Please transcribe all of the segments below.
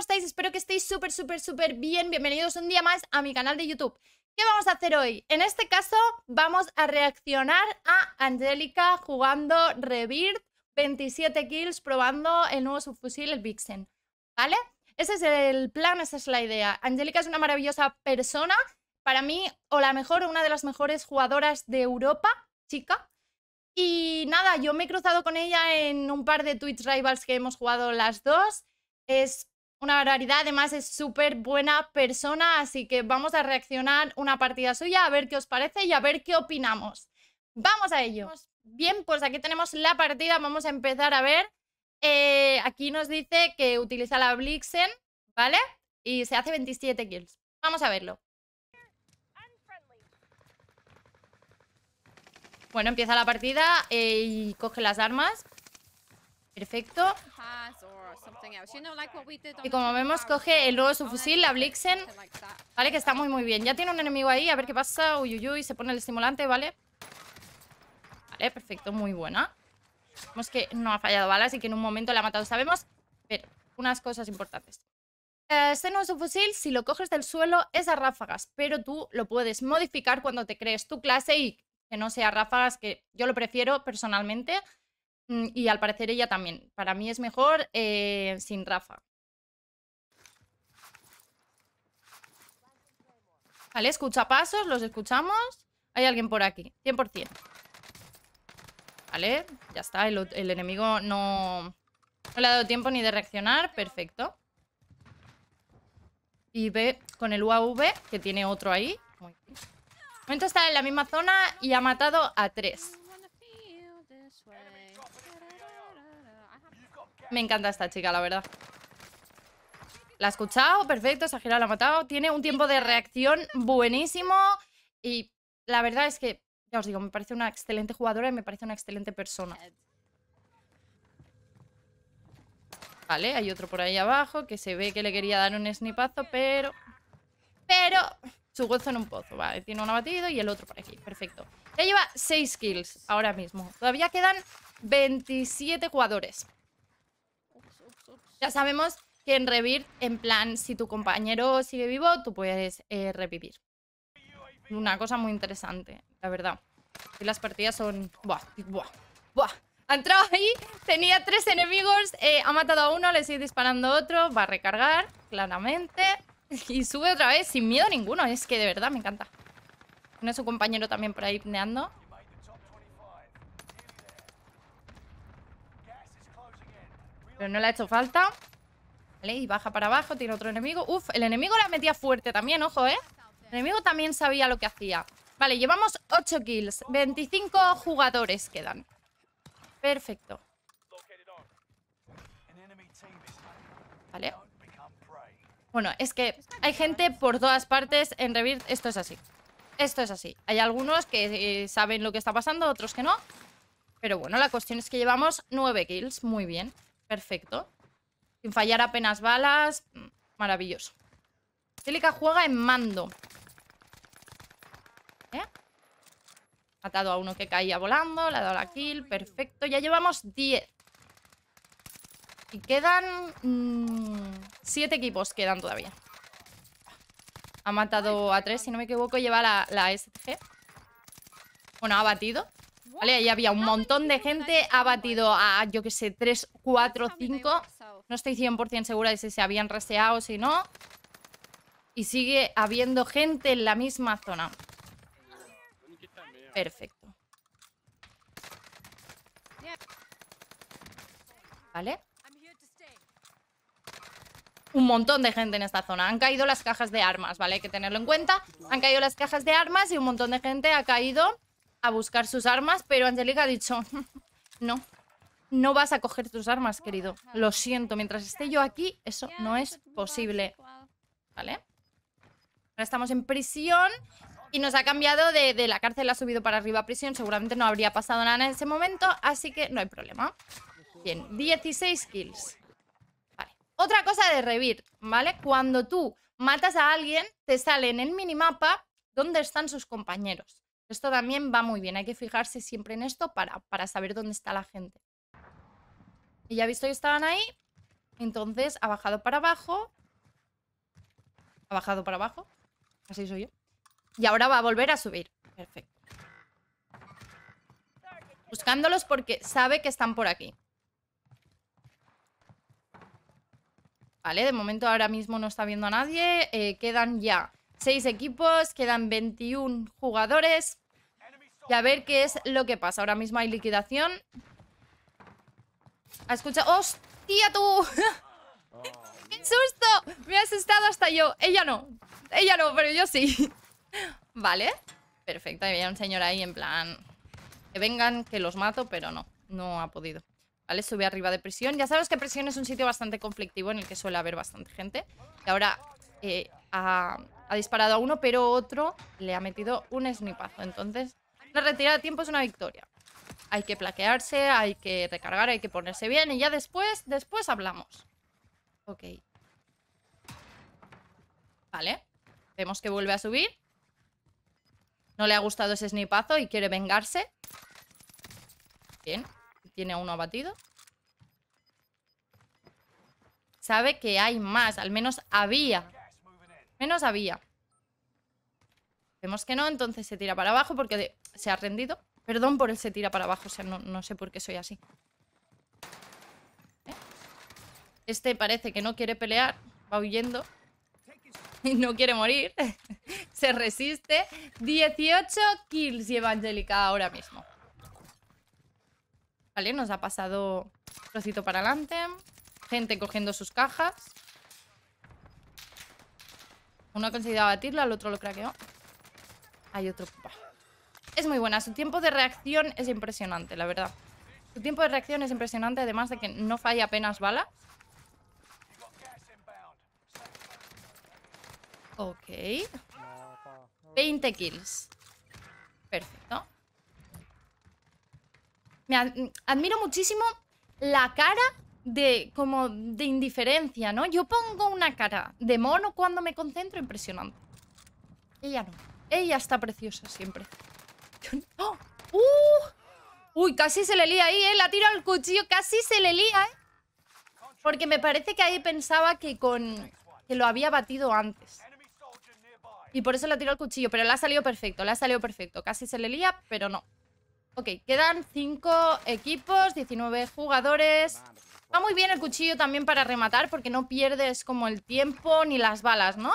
estáis? Espero que estéis súper, súper, súper bien. Bienvenidos un día más a mi canal de YouTube. ¿Qué vamos a hacer hoy? En este caso vamos a reaccionar a Angélica jugando Rebirth, 27 kills, probando el nuevo subfusil, el Vixen. ¿Vale? Ese es el plan, esa es la idea. Angélica es una maravillosa persona, para mí, o la mejor, una de las mejores jugadoras de Europa, chica. Y nada, yo me he cruzado con ella en un par de Twitch Rivals que hemos jugado las dos. Es una barbaridad. Además, es súper buena persona, así que vamos a reaccionar una partida suya, a ver qué os parece y a ver qué opinamos. ¡Vamos a ello! Bien, pues aquí tenemos la partida, vamos a empezar a ver. Eh, aquí nos dice que utiliza la Blixen, ¿vale? Y se hace 27 kills. Vamos a verlo. Bueno, empieza la partida eh, y coge las armas. Perfecto. Y como vemos, coge el nuevo subfusil, fusil, la Blixen. Vale, que está muy muy bien. Ya tiene un enemigo ahí, a ver qué pasa. Uy, uy, uy, se pone el estimulante, ¿vale? Vale, perfecto, muy buena. Vemos que no ha fallado balas y que en un momento la ha matado. Sabemos, pero unas cosas importantes. Eh, este nuevo subfusil si lo coges del suelo es a ráfagas, pero tú lo puedes modificar cuando te crees tu clase y que no sea ráfagas, que yo lo prefiero personalmente. Mm, y al parecer ella también. Para mí es mejor eh, sin Rafa. Vale, escucha pasos, los escuchamos. Hay alguien por aquí, 100%. Vale, ya está, el, enemigo no, le ha dado tiempo ni de reaccionar, perfecto. Y ve con el UAV, que tiene otro ahí. Muy momento está en la misma zona y ha matado a tres. Me encanta esta chica, la verdad. La ha escuchado, perfecto, se ha girado, la ha matado. Tiene un tiempo de reacción buenísimo. Y la verdad es que, ya os digo, me parece una excelente jugadora y me parece una excelente persona. Vale, hay otro por ahí abajo que se ve que le quería dar un snipazo, pero... Pero... Su gozo en un pozo, vale. Tiene un abatido y el otro por aquí, perfecto. Ya lleva 6 kills ahora mismo. Todavía quedan 27 jugadores. Ya sabemos que en revivir, en plan, si tu compañero sigue vivo, tú puedes eh, revivir. Una cosa muy interesante, la verdad. Y las partidas son... Buah, buah, buah. Ha entrado ahí, tenía tres enemigos, eh, ha matado a uno, le sigue disparando a otro, va a recargar, claramente. Y sube otra vez, sin miedo ninguno, es que de verdad me encanta. Tiene su compañero también por ahí pneando. Pero no le ha hecho falta. Vale, y baja para abajo, tiene otro enemigo. Uf, el enemigo la metía fuerte también, ojo, ¿eh? El enemigo también sabía lo que hacía. Vale, llevamos 8 kills. 25 jugadores quedan. Perfecto. Vale. Bueno, es que hay gente por todas partes en Rebirth. Esto es así. Esto es así. Hay algunos que eh, saben lo que está pasando, otros que no. Pero bueno, la cuestión es que llevamos 9 kills. Muy bien. Perfecto. Sin fallar apenas balas. Maravilloso. Celica juega en mando. ¿Eh? Matado a uno que caía volando. Le ha dado la kill. Perfecto. Ya llevamos 10. Y quedan... 7 mm, equipos quedan todavía. Ha matado a 3, si no me equivoco. Lleva la, la SG. Bueno, ha batido. ¿vale? Ahí había un montón de gente, ha batido a, yo qué sé, 3, 4, 5. No estoy 100% segura de si se habían raseado o si no. Y sigue habiendo gente en la misma zona. Perfecto. ¿Vale? un montón de gente en esta zona. Han caído las cajas de armas, ¿vale? Hay que tenerlo en cuenta. Han caído las cajas de armas y un montón de gente ha caído a buscar sus armas, pero Angelica ha dicho, no, no vas a coger tus armas, querido. Lo siento, mientras esté yo aquí, eso no es posible. ¿Vale? Ahora estamos en prisión y nos ha cambiado de, la cárcel, ha subido para arriba a prisión. Seguramente no habría pasado nada en ese momento, así que no hay problema. Bien, 16 kills. Vale. Otra cosa de revir, ¿vale? Cuando tú matas a alguien, te salen en el minimapa dónde están sus compañeros. Esto también va muy bien, hay que fijarse siempre en esto para, para saber dónde está la gente. Y ya visto que estaban ahí, entonces ha bajado para abajo. Ha bajado para abajo. Así soy yo. Y ahora va a volver a subir. Perfecto. Buscándolos porque sabe que están por aquí. Vale, de momento ahora mismo no está viendo a nadie. Eh, quedan ya 6 equipos, quedan 21 jugadores. Y a ver qué es lo que pasa. Ahora mismo hay liquidación. ¿Ha ah, escuchado? ¡Hostia tú! ¡Qué susto! Me ha asustado hasta yo. Ella no. Ella no, pero yo sí. vale. Perfecto. Había un señor ahí en plan... Que vengan, que los mato, pero no. No ha podido. ¿vale? Sube arriba de prisión. Ya sabes que prisión es un sitio bastante conflictivo en el que suele haber bastante gente. Y ahora eh, ha, ha, disparado a uno, pero otro le ha metido un snipazo. Entonces, la retirada de tiempo es una victoria. Hay que plaquearse, hay que recargar, hay que ponerse bien y ya después, después hablamos. Ok. Vale. Vemos que vuelve a subir. No le ha gustado ese snipazo y quiere vengarse. Bien. Tiene uno abatido. Sabe que hay más. Al menos había. Menos había. Vemos que no, entonces se tira para abajo porque de se ha rendido. Perdón por el se tira para abajo, o sea, no, sé por qué soy así. ¿Eh? Este parece que no quiere pelear, va huyendo. Y no quiere morir. se resiste. 18 kills y Evangelica ahora mismo. Vale, nos ha pasado trocito para adelante. Gente cogiendo sus cajas. Uno ha conseguido abatirlo, al otro lo craqueó. Hay otro es muy buena. Su tiempo de reacción es impresionante, la verdad. Su tiempo de reacción es impresionante, además de que no falla apenas bala. Ok. 20 kills. Perfecto. Me admiro muchísimo la cara de como de indiferencia, ¿no? Yo pongo una cara de mono cuando me concentro impresionante. Ella no. Ella está preciosa siempre. ¡Oh! ¡Uh! Uy, casi se le lía ahí, ¿eh? La tiro al cuchillo, casi se le lía, ¿eh? Porque me parece que ahí pensaba que con... Que lo había batido antes. Y por eso la tiro al cuchillo, pero le ha salido perfecto, le ha salido perfecto. Casi se le lía, pero no. Ok, quedan 5 equipos, 19 jugadores. Va muy bien el cuchillo también para rematar, porque no pierdes como el tiempo ni las balas, ¿no?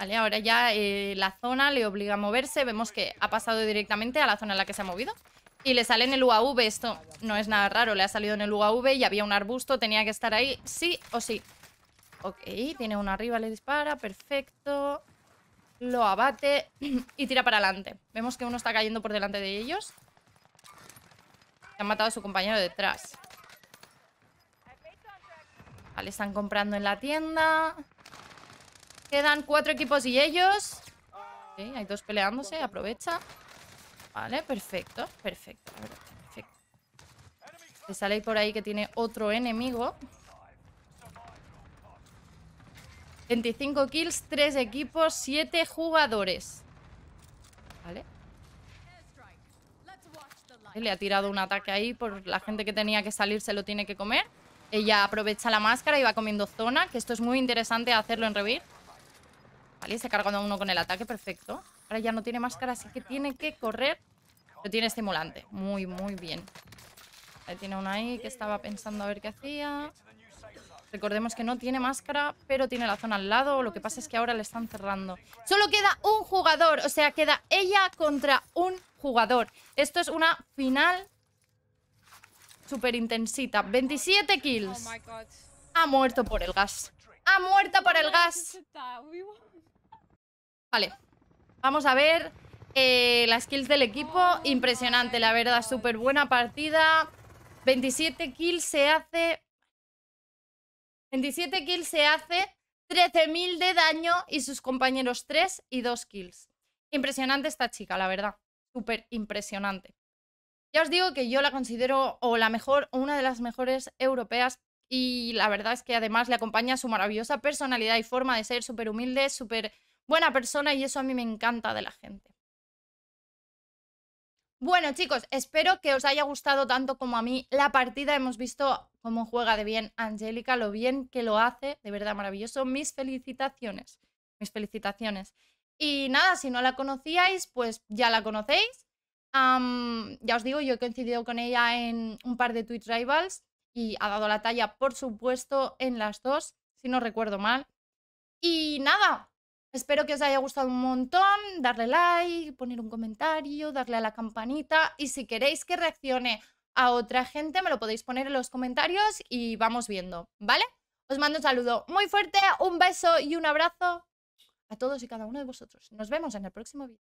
Vale, ahora ya eh, la zona le obliga a moverse. Vemos que ha pasado directamente a la zona en la que se ha movido. Y le sale en el UAV. Esto no es nada raro. Le ha salido en el UAV y había un arbusto. Tenía que estar ahí sí o sí. Ok, tiene uno arriba, le dispara. Perfecto. Lo abate y tira para adelante. Vemos que uno está cayendo por delante de ellos. Se han matado a su compañero detrás. Vale, están comprando en la tienda. Quedan cuatro equipos y ellos. hay dos peleándose, aprovecha. Vale, perfecto, perfecto, perfecto. Se sale por ahí que tiene otro enemigo. 25 kills, 3 equipos, 7 jugadores. Vale. Le ha tirado un ataque ahí por la gente que tenía que salir, se lo tiene que comer. Ella aprovecha la máscara y va comiendo zona, que esto es muy interesante hacerlo en Revir. Vale, se ha cargado a uno con el ataque, perfecto. Ahora ya no tiene máscara, así que tiene que correr. Pero tiene estimulante. Muy, muy bien. Ahí tiene una ahí que estaba pensando a ver qué hacía. Recordemos que no tiene máscara, pero tiene la zona al lado. Lo que pasa es que ahora le están cerrando. Solo queda un jugador. O sea, queda ella contra un jugador. Esto es una final súper intensita. 27 kills. Oh ha muerto por el gas. Ha muerto por el gas. Vale. Vamos a ver eh, las kills del equipo. Impresionante, la verdad. Súper buena partida. 27 kills se hace... 27 kills se hace. 13.000 de daño y sus compañeros 3 y 2 kills. Impresionante esta chica, la verdad. Súper impresionante. Ya os digo que yo la considero o la mejor o una de las mejores europeas y la verdad es que además le acompaña su maravillosa personalidad y forma de ser súper humilde, súper buena persona y eso a mí me encanta de la gente. Bueno chicos, espero que os haya gustado tanto como a mí la partida. Hemos visto cómo juega de bien Angélica, lo bien que lo hace, de verdad maravilloso. Mis felicitaciones, mis felicitaciones. Y nada, si no la conocíais, pues ya la conocéis. ya os digo, yo he coincidido con ella en un par de Twitch Rivals y ha dado la talla, por supuesto, en las dos, si no recuerdo mal. Y nada, Espero que os haya gustado un montón, darle like, poner un comentario, darle a la campanita y si queréis que reaccione a otra gente me lo podéis poner en los comentarios y vamos viendo, ¿vale? Os mando un saludo muy fuerte, un beso y un abrazo a todos y cada uno de vosotros. Nos vemos en el próximo vídeo.